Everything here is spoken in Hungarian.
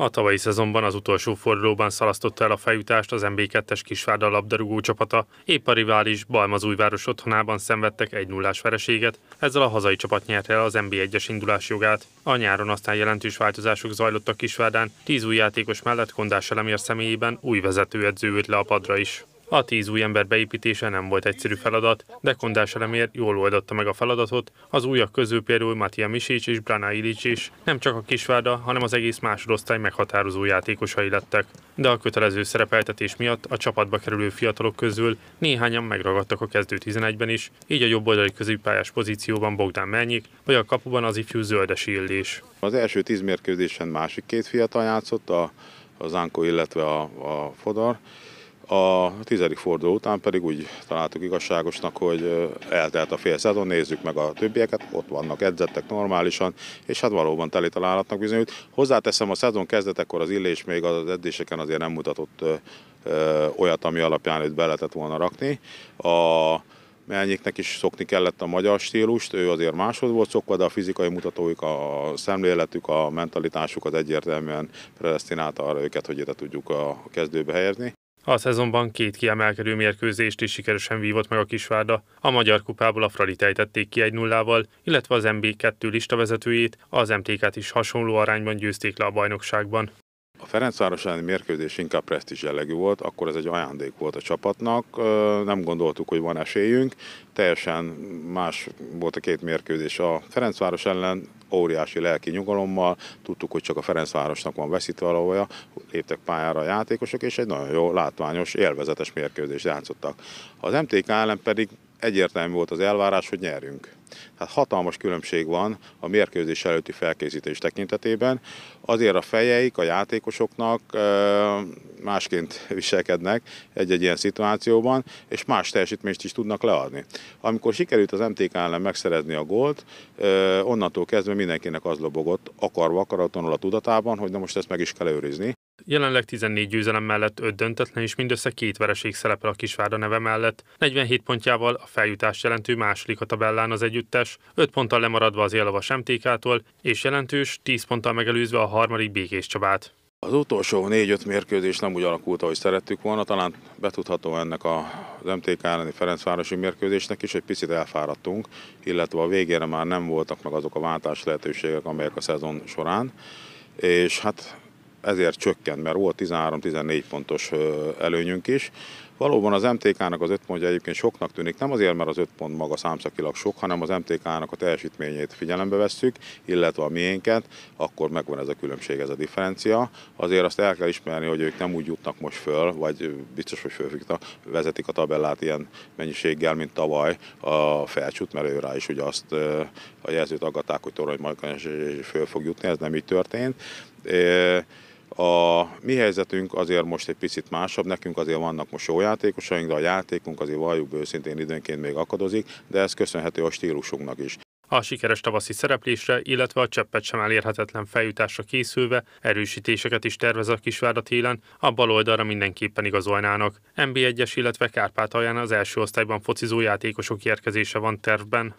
A tavalyi szezonban az utolsó fordulóban szalasztotta el a fejütást az MB2-es Kisvárda labdarúgó csapata. Épp a rivális Balmazújváros otthonában szenvedtek egy nullás vereséget, ezzel a hazai csapat nyerte el az MB1-es indulás jogát. A nyáron aztán jelentős változások zajlottak Kisvárdán, tíz új játékos mellett Kondás Elemér személyében új vezetőedző le a padra is. A tíz új ember beépítése nem volt egyszerű feladat, de Kondás Elemér jól oldotta meg a feladatot, az újak közül például Matija Misics és Brana Ilics is nem csak a Kisvárda, hanem az egész másodosztály meghatározó játékosai lettek. De a kötelező szerepeltetés miatt a csapatba kerülő fiatalok közül néhányan megragadtak a kezdő 11-ben is, így a jobb oldali középpályás pozícióban Bogdán Mennyik, vagy a kapuban az ifjú Zöldes Illés. Az első tíz mérkőzésen másik két fiatal játszott, a, a Zánkó, illetve a, a Fodor, a tizedik forduló után pedig úgy találtuk igazságosnak, hogy eltelt a fél szezon, nézzük meg a többieket, ott vannak edzettek normálisan, és hát valóban teli találatnak bizonyult. Hozzáteszem, a szezon kezdetekor az illés még az edzéseken azért nem mutatott olyat, ami alapján őt be lehetett volna rakni. A Melnyiknek is szokni kellett a magyar stílust, ő azért máshoz volt szokva, de a fizikai mutatóik, a szemléletük, a mentalitásuk az egyértelműen predestinálta arra őket, hogy ide tudjuk a kezdőbe helyezni. A szezonban két kiemelkedő mérkőzést is sikeresen vívott meg a Kisvárda. A Magyar Kupából a Fradi tejtették ki egy nullával, illetve az MB2 listavezetőjét, az MTK-t is hasonló arányban győzték le a bajnokságban. A Ferencváros elleni mérkőzés inkább presztis jellegű volt, akkor ez egy ajándék volt a csapatnak, nem gondoltuk, hogy van esélyünk, teljesen más volt a két mérkőzés a Ferencváros ellen, óriási lelki nyugalommal, tudtuk, hogy csak a Ferencvárosnak van veszítve veszítőalója, léptek pályára a játékosok, és egy nagyon jó, látványos, élvezetes mérkőzést játszottak. Az MTK ellen pedig egyértelmű volt az elvárás, hogy nyerjünk. Tehát hatalmas különbség van a mérkőzés előtti felkészítés tekintetében. Azért a fejeik a játékosoknak másként viselkednek egy-egy ilyen szituációban, és más teljesítményt is tudnak leadni. Amikor sikerült az MTK ellen megszerezni a gólt, onnantól kezdve mindenkinek az lobogott, akarva, akaraton a tudatában, hogy na most ezt meg is kell őrizni, Jelenleg 14 győzelem mellett 5 döntetlen és mindössze két vereség szerepel a Kisvárda neve mellett, 47 pontjával a feljutás jelentő második a tabellán az együttes, 5 ponttal lemaradva az Jelavas Semtékától, és jelentős 10 ponttal megelőzve a harmadik Békés Csabát. Az utolsó 4-5 mérkőzés nem úgy alakult, ahogy szerettük volna. Talán betudható ennek az MTK elleni Ferencvárosi mérkőzésnek is, hogy picit elfáradtunk, illetve a végére már nem voltak meg azok a váltás lehetőségek, amelyek a szezon során. És hát ezért csökkent, mert volt 13-14 pontos előnyünk is. Valóban az MTK-nak az öt pontja egyébként soknak tűnik, nem azért, mert az öt pont maga számszakilag sok, hanem az MTK-nak a teljesítményét figyelembe vesszük, illetve a miénket, akkor megvan ez a különbség, ez a differencia. Azért azt el kell ismerni, hogy ők nem úgy jutnak most föl, vagy biztos, hogy a vezetik a tabellát ilyen mennyiséggel, mint tavaly a felcsút, mert ő rá is ugye azt a jelzőt aggatták, hogy torony majd föl fog jutni, ez nem így történt. A mi helyzetünk azért most egy picit másabb, nekünk azért vannak most jó játékosaink, de a játékunk azért valljuk őszintén időnként még akadozik, de ez köszönhető a stílusunknak is. A sikeres tavaszi szereplésre, illetve a cseppet sem elérhetetlen feljutásra készülve erősítéseket is tervez a Kisvárda télen, a bal oldalra mindenképpen igazolnának. MB1-es, illetve Kárpátalján az első osztályban focizó játékosok érkezése van tervben.